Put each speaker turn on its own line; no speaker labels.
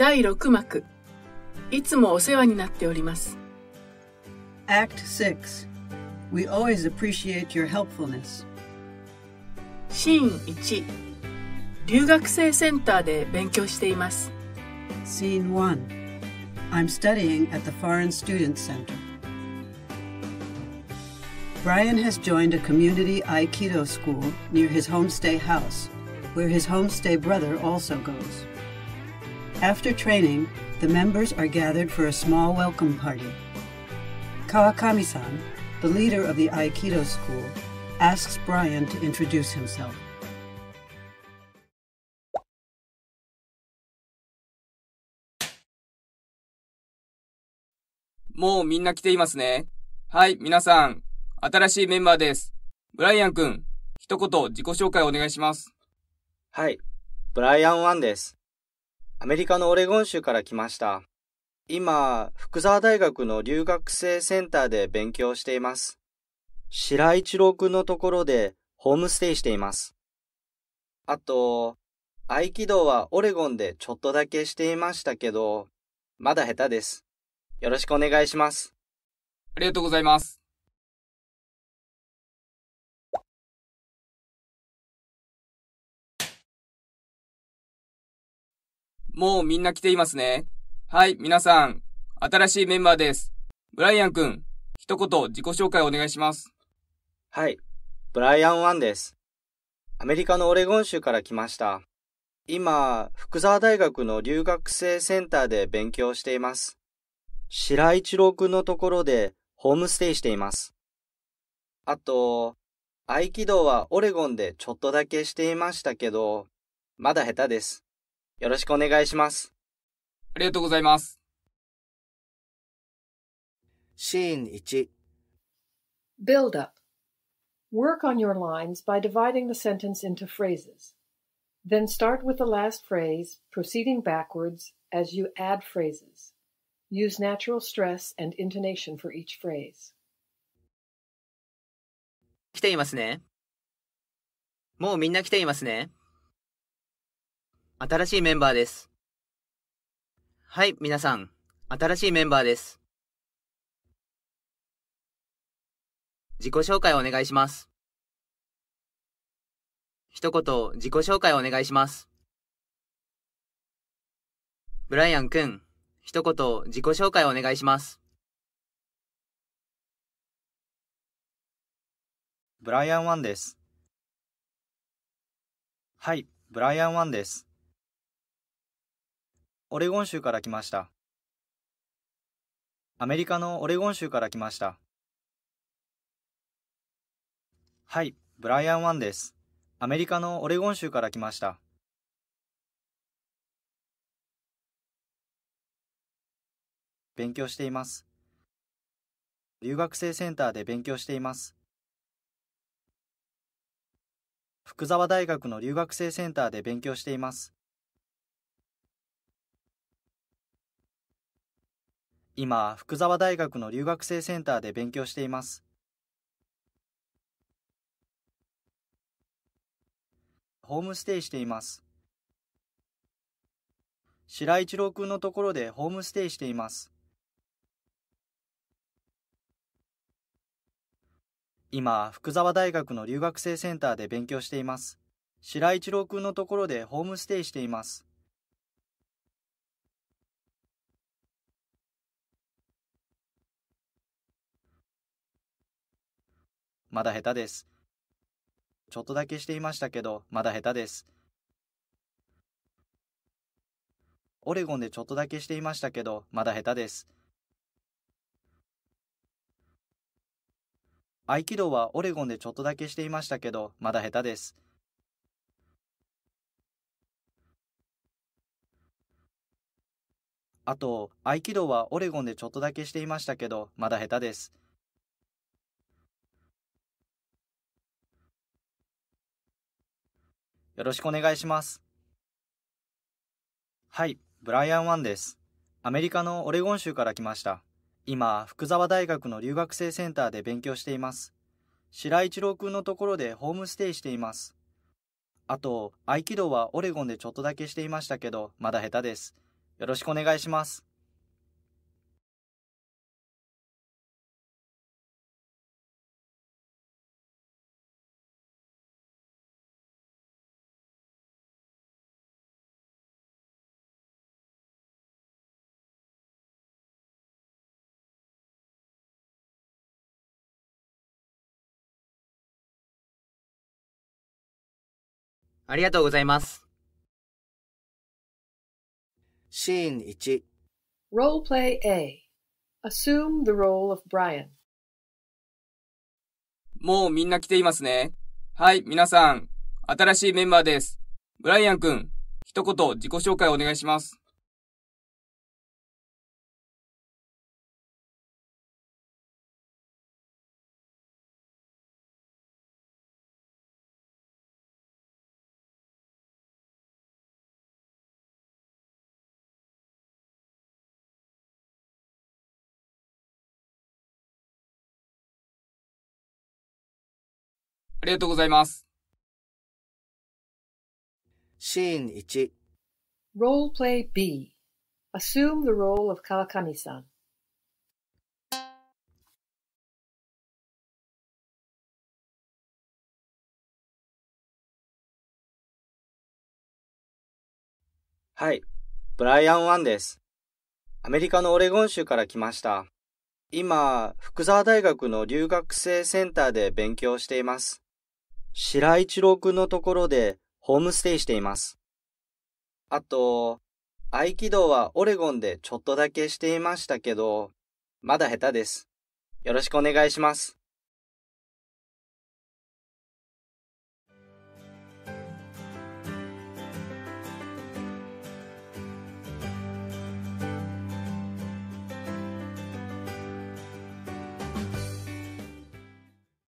第6幕いつもお世話になっております Act 6 We always appreciate your helpfulness シーン1留学生センターで勉強しています Scene 1 I'm studying at the Foreign s t u d e n t Center. Brian has joined a community Aikido school near his homestay house, where his homestay brother also goes. After training, the members are gathered for a small welcome party. Kawakami-san, the leader of the Aikido school, asks Brian to introduce himself. もうみんな来ていますね。はい、皆さん、新しいメンバーです。ブライアン君、一言
自己紹介をお願いします。はい、ブライアンワンです。アメリカのオレゴン州から来ました。今、福沢大学の留学生センターで勉強しています。白一郎くんのところでホームステイしています。あと、合気道はオレゴンでちょっとだけしていましたけど、まだ下手です。よろしくお願いします。
ありがとうございます。もうみんな来ていますね。はい、皆さん、新しいメンバーです。ブライアン君、
一言自己紹介お願いします。はい、ブライアン・ワンです。アメリカのオレゴン州から来ました。今、福沢大学の留学生センターで勉強しています。白一郎くんのところでホームステイしています。あと、合気道はオレゴンでちょっとだけしていましたけど、まだ下手です。よろしくお願いします。
ありがとうございます。シーン1 Build up. Work on your lines by dividing the sentence into phrases. Then start with the last phrase, proceeding backwards as you add phrases. Use natural stress and intonation for each phrase.
来ていますね。もうみんな来ていますね。新しいメンバーです。はい、皆さん、新しいメンバーです。自己紹介をお願いします。一言、自己紹介をお願いします。ブライアンくん、一言、自己紹介をお願いします。ブライアンワンです。はい、ブライアンワンです。オレゴン州から来ました。アメリカのオレゴン州から来ました。はい、ブライアン・ワンです。アメリカのオレゴン州から来ました。勉強しています。留学生センターで勉強しています。福沢大学の留学生センターで勉強しています。今、福沢大学の留学生センターで勉強しています。ホームステイしています。白井一郎君のところでホームステイしています。今、福沢大学の留学生センターで勉強しています。白井一郎君のところでホームステイしています。まだ下手です。ちょっとだけしていましたけど、まだ下手です。オレゴンでちょっとだけしていましたけど、まだ下手です。合気道はオレゴンでちょっとだけしていましたけど、まだ下手です。あと、合気道はオレゴンでちょっとだけしていましたけど、まだ下手です。よろしくお願いします。はい、ブライアン・ワンです。アメリカのオレゴン州から来ました。今、福沢大学の留学生センターで勉強しています。白井一郎くんのところでホームステイしています。あと、合気道はオレゴンでちょっとだけしていましたけど、まだ下手です。
よろしくお願いします。ありがとうございます。シーン1 Role Play A Assume the role of Brian
もうみんな来ていますね。はい、皆さん、
新しいメンバーです。ブライアン君、一言自己紹介をお願いします。ありがとうございます。シーン1 Role Play B Assume the role of k a w a k a m i はい、ブライ
アン・ワンです。アメリカのオレゴン州から来ました。今、福沢大学の留学生センターで勉強しています。白一郎くんのところでホームステイしています。あと、合気道はオレゴンでちょっとだけしていましたけど、まだ下手です。よろしくお願いします。